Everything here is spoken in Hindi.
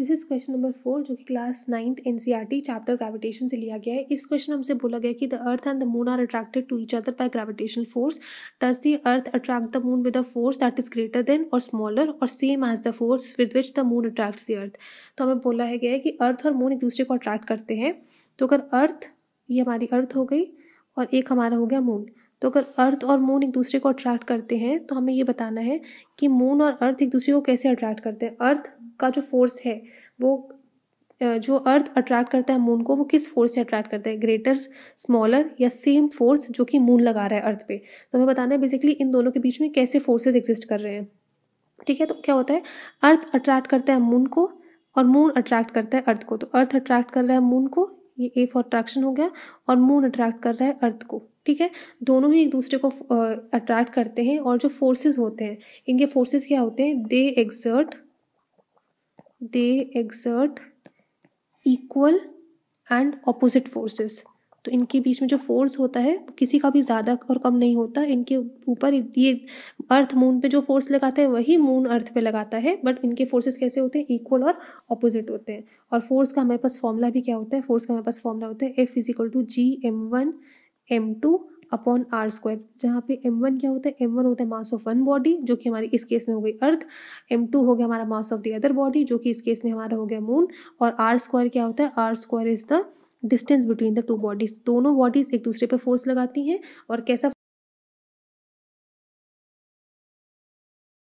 this is question number four जो कि class ninth in chapter gravitation से लिया गया है इस क्वेश्चन हमसे बोला गया कि the earth and the moon are attracted to each other by gravitation force does the earth attract the moon with a force that is greater than और स्मॉलर और same as the force with which the moon attracts the earth तो हमें बोला है गया है कि अर्थ और मून एक दूसरे को अट्रैक्ट करते हैं तो अगर अर्थ ये हमारी अर्थ हो गई और एक हमारा हो गया मून तो अगर अर्थ और मून एक दूसरे को अट्रैक्ट करते हैं तो हमें ये बताना है कि मून और अर्थ एक दूसरे को कैसे अट्रैक्ट करते हैं अर्थ का जो फोर्स है वो जो अर्थ अट्रैक्ट करता है मून को वो किस फोर्स से अट्रैक्ट करता है ग्रेटर स्मॉलर या सेम फोर्स जो कि मून लगा रहा है अर्थ पे तो हमें बताना है बेसिकली इन दोनों के बीच में कैसे फोर्सेज एग्जिस्ट कर रहे हैं ठीक है तो क्या होता है अर्थ अट्रैक्ट करता है मून को और मून अट्रैक्ट करता है अर्थ को तो अर्थ अट्रैक्ट कर रहा है मून को ये ए फॉर अट्रैक्शन हो गया और मून अट्रैक्ट कर रहा है अर्थ को ठीक है दोनों ही एक दूसरे को अट्रैक्ट करते हैं और जो फोर्सेस होते हैं इनके फोर्सेस क्या होते हैं they exert they exert equal and opposite forces तो इनके बीच में जो फोर्स होता है किसी का भी ज़्यादा और कम नहीं होता इनके ऊपर ये अर्थ मून पे जो फोर्स लगाता है वही मून अर्थ पे लगाता है बट इनके फोर्सेस कैसे होते हैं इक्वल और अपोजिट होते हैं और फोर्स का हमारे पास फॉर्मूला भी क्या होता है फोर्स का हमारे पास फॉर्मूला होता है F is equal to G m one m two upon r square जहाँ पे एम वन क्या होता है एम वन होता है मास ऑफ वन बॉडी जो कि हमारी इस केस में हो गई अर्थ एम टू हो गया हमारा mass of the other body जो कि इस केस में हमारा हो गया मून और आर स्क्वायर क्या होता है r square is the distance between the two bodies दोनों बॉडीज एक दूसरे पर फोर्स लगाती हैं और कैसा